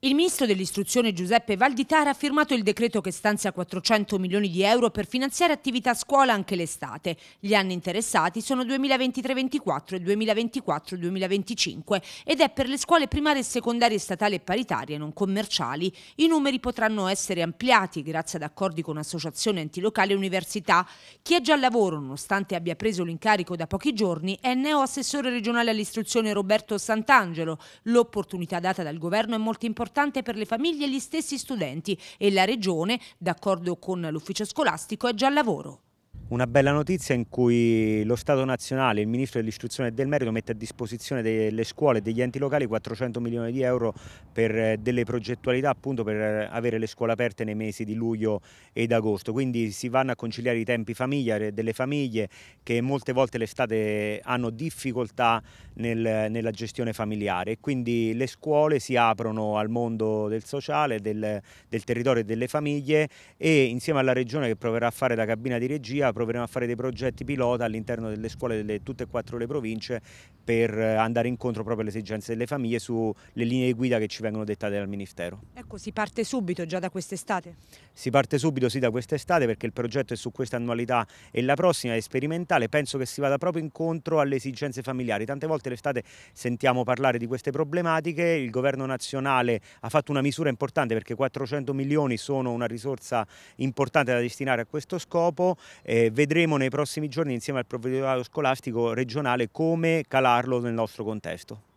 Il ministro dell'istruzione Giuseppe Valditara ha firmato il decreto che stanzia 400 milioni di euro per finanziare attività a scuola anche l'estate. Gli anni interessati sono 2023-24 e 2024-2025 ed è per le scuole primarie e secondarie statali e paritarie non commerciali. I numeri potranno essere ampliati grazie ad accordi con associazioni antilocali e università. Chi è già al lavoro, nonostante abbia preso l'incarico da pochi giorni, è il neo assessore regionale all'istruzione Roberto Sant'Angelo. L'opportunità data dal governo è molto importante importante per le famiglie e gli stessi studenti e la Regione, d'accordo con l'ufficio scolastico, è già al lavoro. Una bella notizia in cui lo Stato nazionale, il Ministro dell'Istruzione e del Merito mette a disposizione delle scuole e degli enti locali 400 milioni di euro per eh, delle progettualità appunto per eh, avere le scuole aperte nei mesi di luglio ed agosto. Quindi si vanno a conciliare i tempi famiglia, delle famiglie che molte volte l'estate hanno difficoltà nel, nella gestione familiare quindi le scuole si aprono al mondo del sociale, del, del territorio e delle famiglie e insieme alla Regione che proverà a fare da cabina di regia proveremo a fare dei progetti pilota all'interno delle scuole di tutte e quattro le province per eh, andare incontro proprio alle esigenze delle famiglie sulle linee guida che ci vengono dettate dal Ministero. Ecco, si parte subito già da quest'estate? Si parte subito sì da quest'estate perché il progetto è su questa annualità e la prossima è sperimentale, penso che si vada proprio incontro alle esigenze familiari. Tante volte l'estate sentiamo parlare di queste problematiche, il governo nazionale ha fatto una misura importante perché 400 milioni sono una risorsa importante da destinare a questo scopo, eh, vedremo nei prossimi giorni insieme al provveditorato scolastico regionale come calarlo nel nostro contesto.